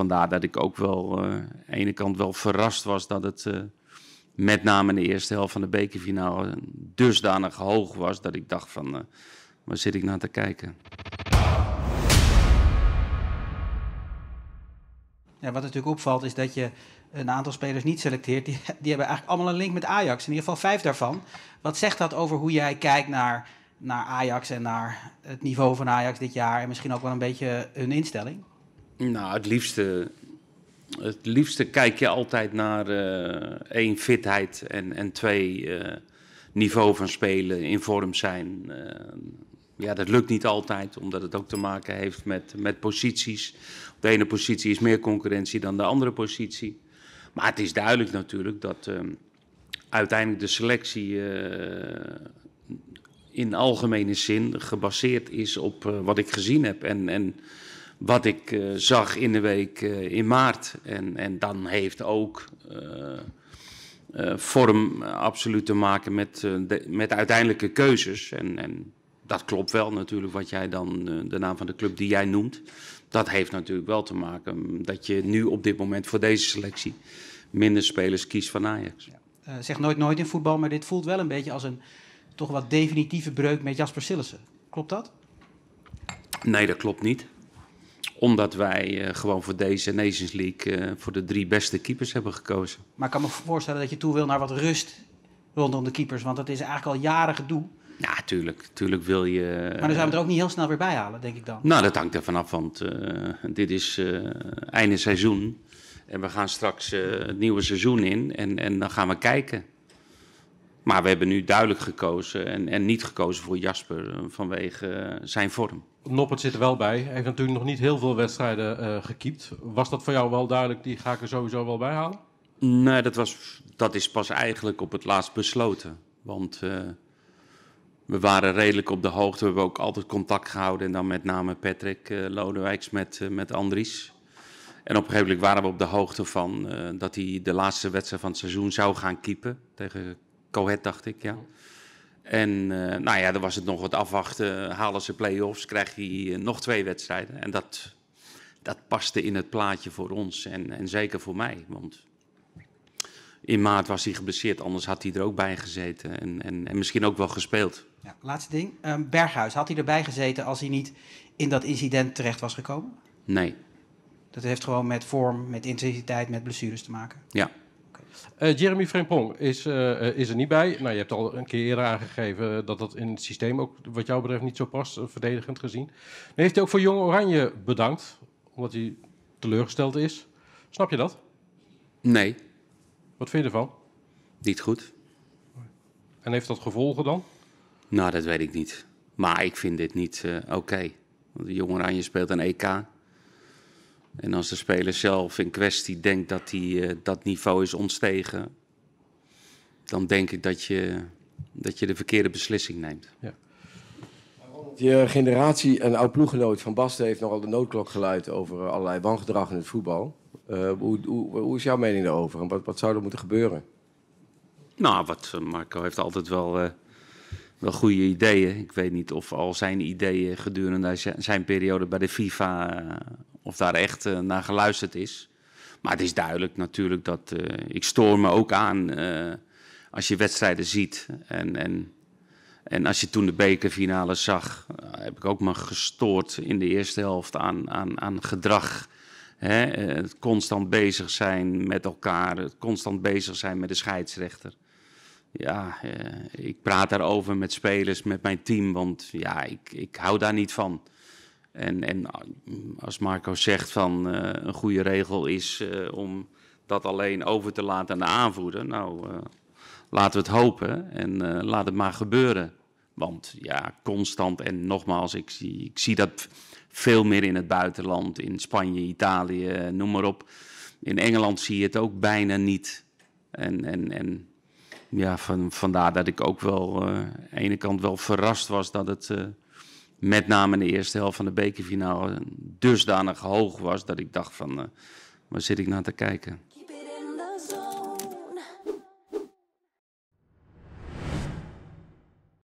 vandaar dat ik ook wel aan eh, de ene kant wel verrast was dat het eh, met name in de eerste helft van de bekerfinale dusdanig hoog was dat ik dacht van eh, waar zit ik naar te kijken. Ja, wat natuurlijk opvalt is dat je een aantal spelers niet selecteert. Die, die hebben eigenlijk allemaal een link met Ajax. In ieder geval vijf daarvan. Wat zegt dat over hoe jij kijkt naar, naar Ajax en naar het niveau van Ajax dit jaar? En misschien ook wel een beetje hun instelling? Nou, het liefste, het liefste kijk je altijd naar eh, één, fitheid en, en twee, uh, niveau van spelen, in vorm zijn. Eh, ja, dat lukt niet altijd, omdat het ook te maken heeft met, met posities. Op de ene positie is meer concurrentie dan de andere positie. Maar het is duidelijk natuurlijk dat ehm, uiteindelijk de selectie in algemene zin gebaseerd is op wat ik gezien heb. En, en wat ik eh, zag in de week eh, in maart. En, en dan heeft ook eh, vorm absoluut te maken met, met uiteindelijke keuzes. En, en dat klopt wel natuurlijk, wat jij dan, de naam van de club die jij noemt. Dat heeft natuurlijk wel te maken mm, dat je nu op dit moment voor deze selectie minder spelers kiest van Ajax. Ja. zeg nooit nooit in voetbal, maar dit voelt wel een beetje als een toch wat definitieve breuk met Jasper Sillissen. Klopt dat? Nee, dat klopt niet omdat wij eh, gewoon voor deze Nations League eh, voor de drie beste keepers hebben gekozen. Maar ik kan me voorstellen dat je toe wil naar wat rust rondom de keepers. Want dat is eigenlijk al jaren gedoe. Ja, tuurlijk. wil je... Maar dan zijn we er ook niet heel snel weer bij halen, denk ik dan. Nou, dat hangt er vanaf, want eh, dit is einde seizoen. En we gaan straks het nieuwe seizoen in en, en dan gaan we kijken. Maar we hebben nu duidelijk gekozen en, en niet gekozen voor Jasper vanwege zijn vorm. Noppert zit er wel bij. Hij heeft natuurlijk nog niet heel veel wedstrijden uh, gekiept. Was dat voor jou wel duidelijk? Die ga ik er sowieso wel bij halen? Nee, dat, was, dat is pas eigenlijk op het laatst besloten. Want eh, we waren redelijk op de hoogte. We hebben ook altijd contact gehouden. En dan met name Patrick uh, Lodewijks met, met Andries. En op een gegeven moment waren we op de hoogte van dat hij de laatste wedstrijd van het seizoen zou gaan kiepen. Tegen Cohet, dacht ik, ja. En eh, nou ja, dan was het nog wat afwachten. Halen ze play-offs, krijg hij eh, nog twee wedstrijden. En dat, dat paste in het plaatje voor ons en, en zeker voor mij. Want in maart was hij geblesseerd, anders had hij er ook bij gezeten. En, en, en misschien ook wel gespeeld. Ja, laatste ding. Ehm, Berghuis, had hij erbij gezeten als hij niet in dat incident terecht was gekomen? Nee. Dat heeft gewoon met vorm, met intensiteit, met blessures te maken? Ja. Eh, Jeremy Frempong is, eh, eh, is er niet bij. Nou, je hebt al een keer eerder aangegeven dat dat in het systeem ook wat jou betreft niet zo past, verdedigend gezien. heeft hij ook voor Jong Oranje bedankt, omdat hij teleurgesteld is. Snap je dat? Nee. Wat vind je ervan? Niet goed. En heeft dat gevolgen dan? Nou, dat weet ik niet. Maar ik vind dit niet oké. Want Jong Oranje speelt een EK. En als de speler zelf in kwestie denkt dat hij eh, dat niveau is ontstegen, dan denk ik dat je, dat je de verkeerde beslissing neemt. Ja. Je eh, generatie en oud ploeggenoot van Basten heeft nogal de noodklok geluid over eh, allerlei wangedrag in het voetbal. hoe, hoe, hoe, is jouw mening daarover en wat, wat zou er moeten gebeuren? Nou, wat Marco heeft altijd wel, wel goede ideeën. Ik weet niet of al zijn ideeën gedurende zijn periode bij de FIFA of daar echt eh, naar geluisterd is. Maar het is duidelijk natuurlijk dat eh, ik stoor me ook aan eh, als je wedstrijden ziet. En, en, en als je toen de bekerfinale zag, heb ik ook me gestoord in de eerste helft aan, aan, aan gedrag. Hè? het constant bezig zijn met elkaar, het constant bezig zijn met de scheidsrechter. Ja, ik praat daarover met spelers, met mijn team, want ja, ik, ik hou daar niet van. En, en als Marco zegt van eh, een goede regel is eh, om dat alleen over te laten aan de aanvoerder. Nou, eh, laten we het hopen en laat het maar gebeuren. Want ja, constant en nogmaals, ik zie, ik zie dat veel meer in het buitenland. In Spanje, Italië, noem maar op. In Engeland zie je het ook bijna niet. En, en, en ja, van, vandaar dat ik ook wel aan de ene kant wel verrast was dat het met name in de eerste helft van de bekerfinale, dusdanig hoog was dat ik dacht van, eh, waar zit ik naar nou te kijken?